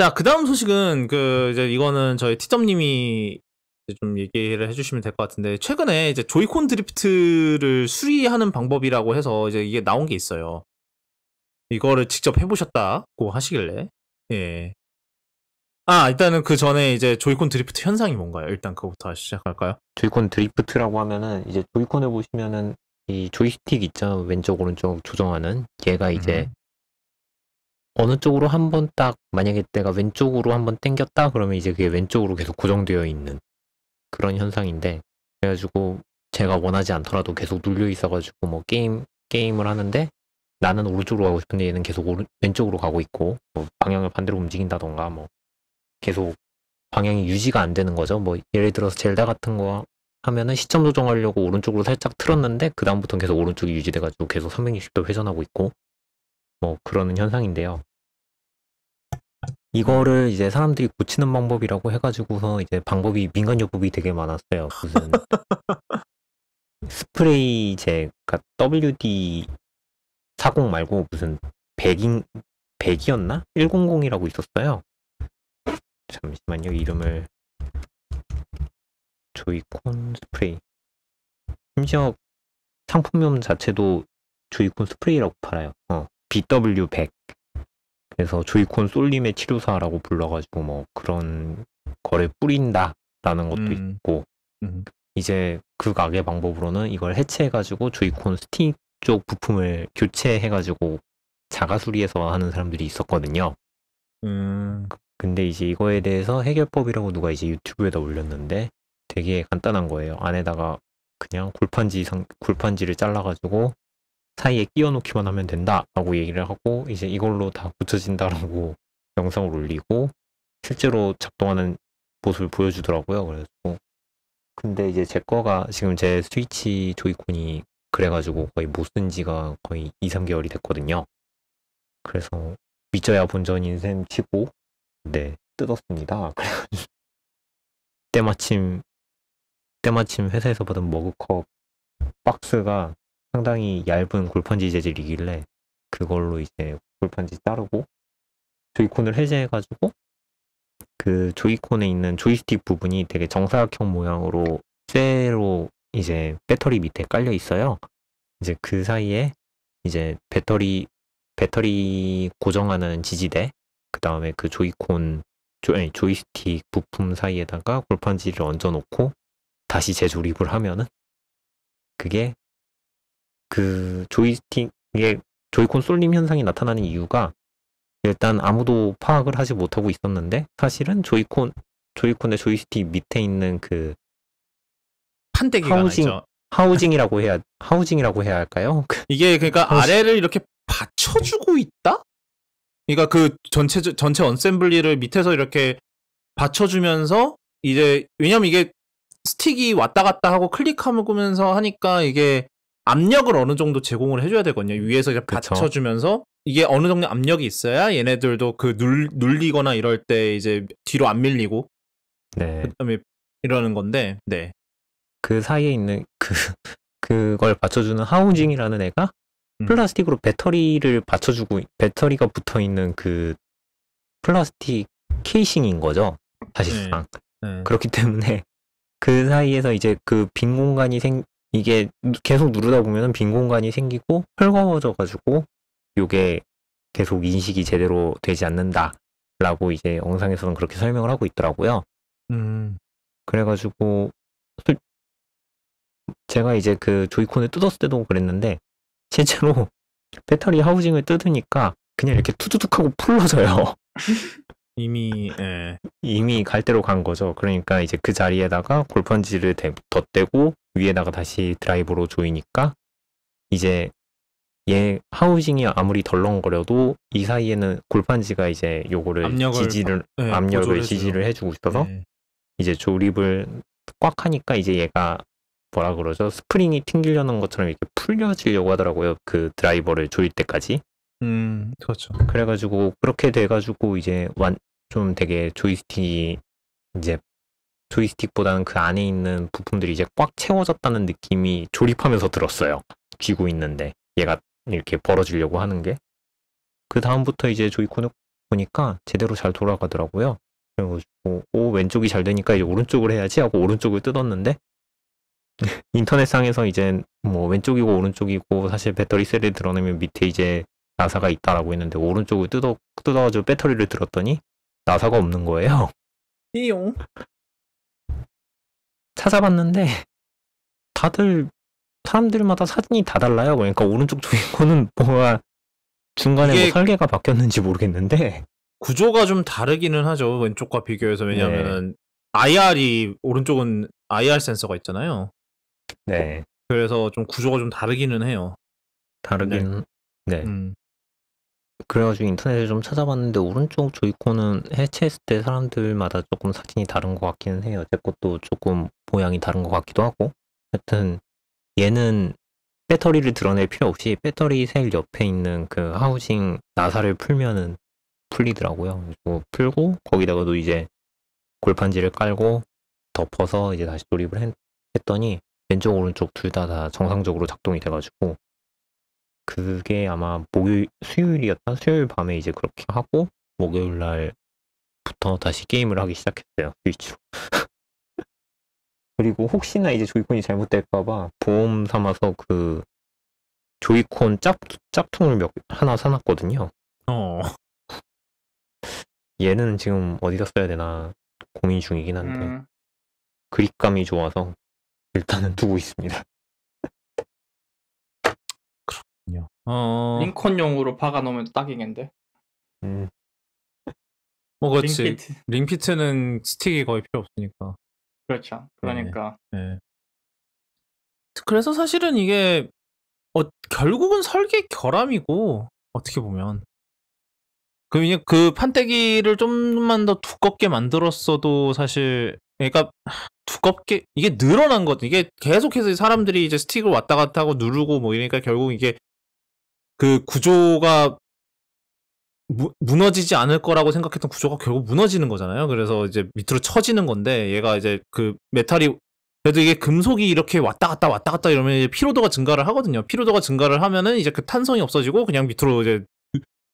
자, 그 다음 소식은, 그, 이제 이거는 저희 티점님이 좀 얘기를 해주시면 될 것 같은데, 최근에 이제 조이콘 드리프트를 수리하는 방법이라고 해서 이제 이게 나온 게 있어요. 이거를 직접 해보셨다고 하시길래, 예. 아, 일단은 그 전에 이제 조이콘 드리프트 현상이 뭔가요? 일단 그거부터 시작할까요? 조이콘 드리프트라고 하면은, 이제 조이콘을 보시면은, 이 조이스틱 있죠? 왼쪽, 오른쪽 조정하는. 얘가 이제, 음. 어느 쪽으로 한 번 딱 만약에 내가 왼쪽으로 한 번땡겼다 그러면 이제 그게 왼쪽으로 계속 고정되어 있는 그런 현상인데 그래가지고 제가 원하지 않더라도 계속 눌려 있어가지고 뭐 게임 게임을 하는데 나는 오른쪽으로 가고 싶은데 얘는 계속 오른, 왼쪽으로 가고 있고 뭐 방향을 반대로 움직인다던가 뭐 계속 방향이 유지가 안 되는 거죠 뭐 예를 들어서 젤다 같은 거 하면은 시점 조정하려고 오른쪽으로 살짝 틀었는데 그 다음부터는 계속 오른쪽이 유지돼가지고 계속 360도 회전하고 있고 뭐 그러는 현상인데요 이거를 이제 사람들이 고치는 방법이라고 해가지고서 이제 방법이 민간요법이 되게 많았어요. 무슨 스프레이제 그러니까 WD 40 말고 무슨 100인 100이었나? 100이라고 있었어요. 잠시만요. 이름을 조이콘 스프레이. 심지어 상품명 자체도 조이콘 스프레이라고 팔아요. 어. BW100. 그래서 조이콘 쏠림의 치료사라고 불러가지고 뭐 그런 거래 뿌린다라는 것도 음. 있고 음. 이제 그 가게 방법으로는 이걸 해체해가지고 조이콘 스틱 쪽 부품을 교체해가지고 자가 수리해서 하는 사람들이 있었거든요. 음. 근데 이제 이거에 대해서 해결법이라고 누가 이제 유튜브에다 올렸는데 되게 간단한 거예요. 안에다가 그냥 골판지 상, 골판지를 잘라가지고 사이에 끼워놓기만 하면 된다라고 얘기를 하고 이제 이걸로 다붙여진다라고 영상을 올리고 실제로 작동하는 모습을 보여주더라고요. 그래서 근데 이제 제 거가 지금 제 스위치 조이콘이 그래가지고 거의 못 쓴 지가 거의 2, 3개월이 됐거든요. 그래서 미쳐야 본전인 생 치고 네 뜯었습니다. 그래가지고 때마침 때마침 회사에서 받은 머그컵 박스가 상당히 얇은 골판지 재질이길래 그걸로 이제 골판지 자르고 조이콘을 해제해가지고 그 조이콘에 있는 조이스틱 부분이 되게 정사각형 모양으로 쇠로 이제 배터리 밑에 깔려 있어요. 이제 그 사이에 이제 배터리 배터리 고정하는 지지대 그 다음에 그 조이콘 조, 아니, 조이스틱 부품 사이에다가 골판지를 얹어놓고 다시 재조립을 하면은 그게 그 조이스틱의 조이콘 쏠림 현상이 나타나는 이유가 일단 아무도 파악을 하지 못하고 있었는데 사실은 조이콘 조이콘의 조이스틱 밑에 있는 그 판때기가 하우징 하우징이라고 해야 하우징이라고 해야 할까요? 그 이게 그러니까 하우징. 아래를 이렇게 받쳐주고 있다? 그러니까 그 전체 전체 언셈블리를 밑에서 이렇게 받쳐주면서 이제 왜냐면 이게 스틱이 왔다 갔다 하고 클릭하면서 하니까 이게 압력을 어느 정도 제공을 해줘야 되거든요. 위에서 이렇게 그쵸. 받쳐주면서 이게 어느 정도 압력이 있어야 얘네들도 그 눌, 눌리거나 이럴 때 이제 뒤로 안 밀리고 네. 그다음에 이러는 건데 네. 그 사이에 있는 그 그걸 받쳐주는 하우징이라는 애가 음. 플라스틱으로 배터리를 받쳐주고 배터리가 붙어 있는 그 플라스틱 케이싱인 거죠 사실상 네. 네. 그렇기 때문에 그 사이에서 이제 그 빈 공간이 생 이게 계속 누르다 보면 빈 공간이 생기고 헐거워져가지고 이게 계속 인식이 제대로 되지 않는다라고 이제 영상에서는 그렇게 설명을 하고 있더라고요. 음. 그래가지고 제가 이제 그 조이콘을 뜯었을 때도 그랬는데 실제로 배터리 하우징을 뜯으니까 그냥 이렇게 투두둑하고 풀러져요. 이미 예. 이미 갈 대로 간 거죠. 그러니까 이제 그 자리에다가 골펀지를 덧대고 위에다가 다시 드라이브로 조이니까 이제 얘 하우징이 아무리 덜렁거려도 이 사이에는 골판지가 이제 요거를 압력을, 지지를 네, 압력을 해줘요 지지를 해주고 있어서 네. 이제 조립을 꽉 하니까 이제 얘가 뭐라 그러죠 스프링이 튕기려는 것처럼 이렇게 풀려지려고 하더라고요 그 드라이버를 조일 때까지 음, 그렇죠. 그래가지고 그렇게 돼가지고 이제 완 좀 되게 조이스틱이 이제 조이스틱보다는 그 안에 있는 부품들이 이제 꽉 채워졌다는 느낌이 조립하면서 들었어요. 쥐고 있는데 얘가 이렇게 벌어지려고 하는 게. 그 다음부터 이제 조이콘을 보니까 제대로 잘 돌아가더라고요. 그래가지고 오 왼쪽이 잘 되니까 이제 오른쪽을 해야지 하고 오른쪽을 뜯었는데 인터넷상에서 이제 뭐 왼쪽이고 오른쪽이고 사실 배터리 셀에 드러내면 밑에 이제 나사가 있다라고 했는데 오른쪽을 뜯어 뜯어가지고 배터리를 들었더니 나사가 없는 거예요. 이용 찾아봤는데 다들 사람들마다 사진이 다 달라요. 그러니까 오른쪽 쪽에 거는 뭐가 중간에 뭐 설계가 바뀌었는지 모르겠는데 구조가 좀 다르기는 하죠. 왼쪽과 비교해서 왜냐하면 네. IR이 오른쪽은 IR 센서가 있잖아요. 네. 그래서 좀 구조가 좀 다르기는 해요. 다르긴. 네. 네. 음. 그래가지고 인터넷을 좀 찾아봤는데 오른쪽 조이콘은 해체했을 때 사람들마다 조금 사진이 다른 것 같기는 해요. 제 것도 조금 모양이 다른 것 같기도 하고 하여튼 얘는 배터리를 드러낼 필요 없이 배터리 셀 옆에 있는 그 하우징 나사를 풀면은 풀리더라고요. 그리고 풀고 거기다가도 이제 골판지를 깔고 덮어서 이제 다시 조립을 했, 더니 왼쪽 오른쪽 둘 다 다 정상적으로 작동이 돼가지고 그게 아마 목요일, 수요일이었다? 수요일 밤에 이제 그렇게 하고, 목요일 날부터 다시 게임을 하기 시작했어요. 스위치로. 그리고 혹시나 이제 조이콘이 잘못될까봐 보험 삼아서 그 조이콘 짭, 짭퉁을 몇, 하나 사놨거든요. 어. 얘는 지금 어디다 써야 되나 고민 중이긴 한데. 음. 그립감이 좋아서 일단은 두고 있습니다. 어, 어. 링컨용으로 박아놓으면 딱이겠는데. 음. 뭐 그렇지. 링피트. 링피트는 스틱이 거의 필요 없으니까. 그렇죠. 그러니까. 네. 네. 그래서 사실은 이게 어, 결국은 설계 결함이고 어떻게 보면 그, 그 판때기를 좀만 더 두껍게 만들었어도 사실, 그러니까 두껍게, 이게 늘어난 거 이게 계속해서 사람들이 이제 스틱을 왔다 갔다 하고 누르고 뭐 이러니까 결국 이게 그 구조가 무, 무너지지 않을 거라고 생각했던 구조가 결국 무너지는 거잖아요. 그래서 이제 밑으로 처지는 건데 얘가 이제 그 메탈이 그래도 이게 금속이 이렇게 왔다 갔다 왔다 갔다 이러면 이제 피로도가 증가를 하거든요. 피로도가 증가를 하면은 이제 그 탄성이 없어지고 그냥 밑으로 이제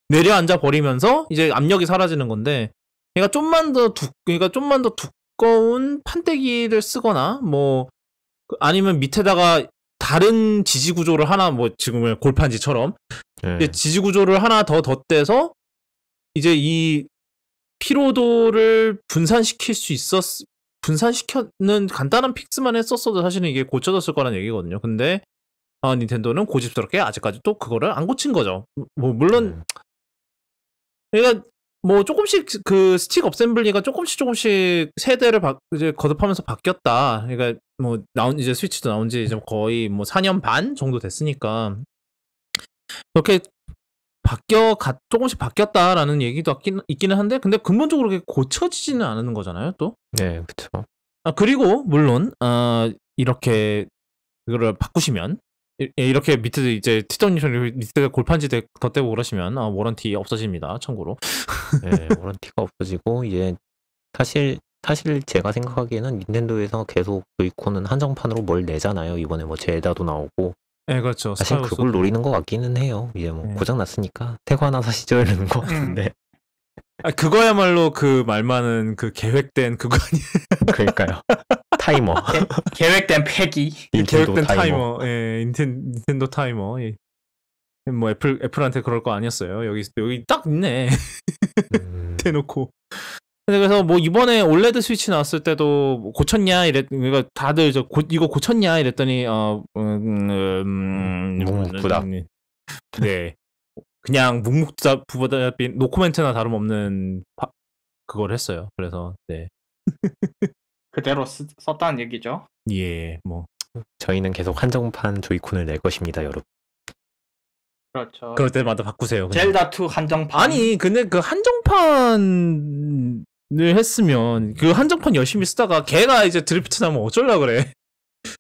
내려앉아 버리면서 이제 압력이 사라지는 건데 얘가 좀만 더 두, 그러니까 좀만 더 두꺼운 판때기를 쓰거나 뭐 그 아니면 밑에다가 다른 지지 구조를 하나 뭐지금 골판지처럼 네. 지지 구조를 하나 더 덧대서 이제 이 피로도를 분산시킬 수 있었 분산시켰는 간단한 픽스만 했었어도 사실은 이게 고쳐졌을 거라는 얘기거든요. 근데 어, 닌텐도는 고집스럽게 아직까지 또 그거를 안 고친 거죠. 뭐 물론 네. 그러니까 뭐 조금씩 그 스틱 업셈블리가 조금씩 조금씩 세대를 바, 이제 거듭하면서 바뀌었다. 그러니까 뭐 나온 이제 스위치도 나온 지 이제 거의 뭐 4년 반 정도 됐으니까 이렇게 바뀌어 가, 조금씩 바뀌었다라는 얘기도 있긴, 있기는 한데 근데 근본적으로 그렇게 고쳐지지는 않은 거잖아요, 또. 네, 그렇죠. 아, 그리고 물론 어, 이렇게 그거를 바꾸시면 예, 이렇게 밑에 이제 티저니션이 밑에 골판지 덧대고 그러시면 아, 워런티 없어집니다. 참고로. 네, 워런티가 없어지고 이제 사실 사실 제가 생각하기에는 닌텐도에서 계속 조이콘은 한정판으로 뭘 내잖아요. 이번에 뭐 제다도 나오고. 네, 그렇죠. 사실 그걸 노리는 것 같기는 해요. 이제 뭐 네. 예. 고장 났으니까 태그 하나 사시죠 이러는 것 음. 같은데. 아, 그거야말로 그말만은그 계획된 그거 아니에요. 그러니까요. 타이머. 네. 계획된 폐기. 계획된 타이머. 타이머. 예, 닌텐, 닌텐도 타이머. 예. 뭐 애플 애플한테 그럴 거 아니었어요. 여기 여기 딱 있네. 음. 대놓고. 그래서 뭐 이번에 올레드 스위치 나왔을 때도 뭐 고쳤냐 이랬 그러니까 다들 저 고, 이거 고쳤냐 이랬더니 어 음, 음, 음 묵묵부답. 음, 음, 네. 그냥 묵묵부보다 노코멘트나 다름없는 바, 그걸 했어요. 그래서 네. 그대로 쓰, 썼다는 얘기죠. 예, 뭐 저희는 계속 한정판 조이콘을 낼 것입니다, 여러분. 그렇죠. 그럴 때마다 바꾸세요. 그냥. 젤다 2 한정판. 아니, 근데 그 한정판을 했으면 그 한정판 열심히 쓰다가 걔가 이제 드리프트 나면 어쩔라 그래.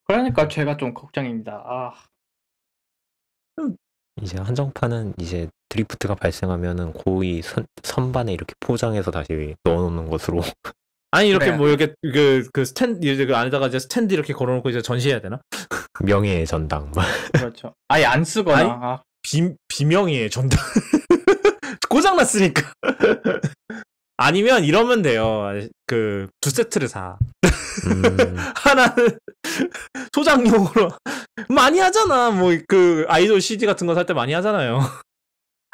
그러니까 제가 좀 걱정입니다. 아. 이제 한정판은 이제 드리프트가 발생하면은 고의 선, 선반에 이렇게 포장해서 다시 넣어놓는 것으로 아니 이렇게 그래뭐 이렇게 그그 그, 그 스탠드 이제 그 안에다가 이제 스탠드 이렇게 걸어놓고 이제 전시해야 되나? 명예의 전당. 그렇죠. 아예 안 쓰거나 아니, 아. 비 비명의 전당. 고장 났으니까. 아니면 이러면 돼요. 그 두 세트를 사. 음. 하나는 소장용으로 많이 하잖아. 뭐 그 아이돌 CD 같은 거 살 때 많이 하잖아요.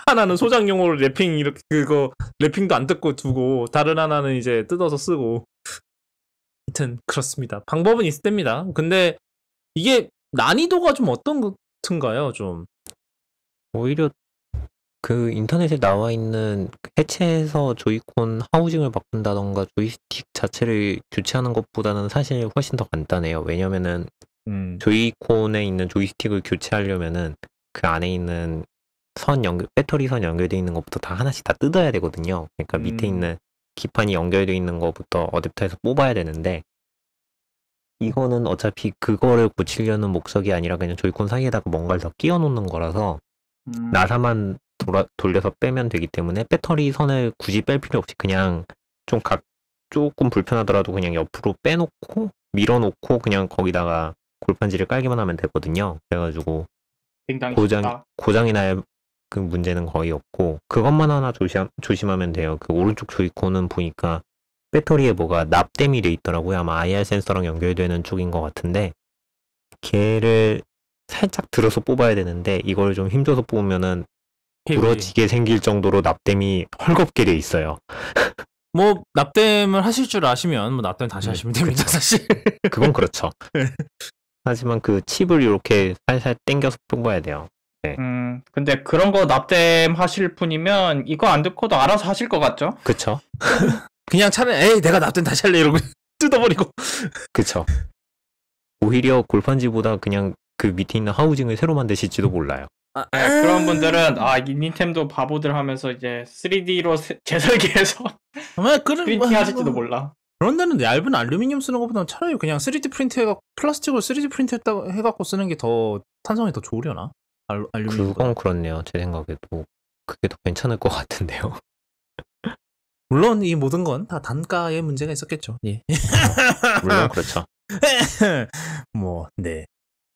하나는 소장용으로 랩핑 이렇게 그거 랩핑도 안 뜯고 두고 다른 하나는 이제 뜯어서 쓰고 하여튼 그렇습니다. 방법은 있을 때입니다. 근데 이게 난이도가 좀 어떤 것 같은가요? 좀 오히려 그 인터넷에 나와 있는 해체해서 조이콘 하우징을 바꾼다던가 조이스틱 자체를 교체하는 것보다는 사실 훨씬 더 간단해요. 왜냐면은 음. 조이콘에 있는 조이스틱을 교체하려면은 그 안에 있는 선 연결, 배터리 선 연결되어 있는 것부터 다 하나씩 다 뜯어야 되거든요. 그러니까 음. 밑에 있는 기판이 연결되어 있는 것부터 어댑터에서 뽑아야 되는데 이거는 어차피 그거를 고치려는 목적이 아니라 그냥 조이콘 사이에다가 뭔가를 더 끼워 놓는 거라서 음. 나사만 돌아, 돌려서 빼면 되기 때문에 배터리 선을 굳이 뺄 필요 없이 그냥 좀 각, 조금 불편하더라도 그냥 옆으로 빼놓고 밀어놓고 그냥 거기다가 골판지를 깔기만 하면 되거든요. 그래가지고 고장 쉽다. 고장이 날그 문제는 거의 없고 그것만 하나 조심, 조심하면 돼요. 그 오른쪽 조이콘은 보니까 배터리에 뭐가 납땜이 돼 있더라고요. 아마 IR 센서랑 연결되는 쪽인 것 같은데 걔를 살짝 들어서 뽑아야 되는데 이걸 좀 힘줘서 뽑으면은 부러지게 생길 정도로 납땜이 헐겁게 돼 있어요. 뭐 납땜을 하실 줄 아시면 뭐 납땜 다시 네, 하시면 됩니다 사실. 그건 그렇죠. 네. 하지만 그 칩을 이렇게 살살 땡겨서 뽑아야 돼요. 네. 음, 근데 그런 거 납땜하실 분이면 이거 안 듣고도 알아서 하실 것 같죠? 그쵸. 그냥 차라리 에이 내가 납땜 다시 할래 이러고 뜯어버리고. 그쵸. 오히려 골판지보다 그냥 그 밑에 있는 하우징을 새로 만드실지도 몰라요. 아, 네, 아. 그런 분들은 아 닌텐도 바보들 하면서 이제 3D로 세, 재설계해서 아 그런 프린팅 하실지도 몰라. 그런데는 얇은 알루미늄 쓰는 것보다는 차라리 그냥 3D 프린트 해가 플라스틱으로 3D 프린트 했다 해갖고 쓰는 게 더 탄성이 더 좋으려나? 알, 알루미늄. 그건 그렇네요. 제 생각에도 그게 더 괜찮을 것 같은데요. 물론 이 모든 건 다 단가의 문제가 있었겠죠. 예. 어, 물론 그렇죠. 뭐, 네.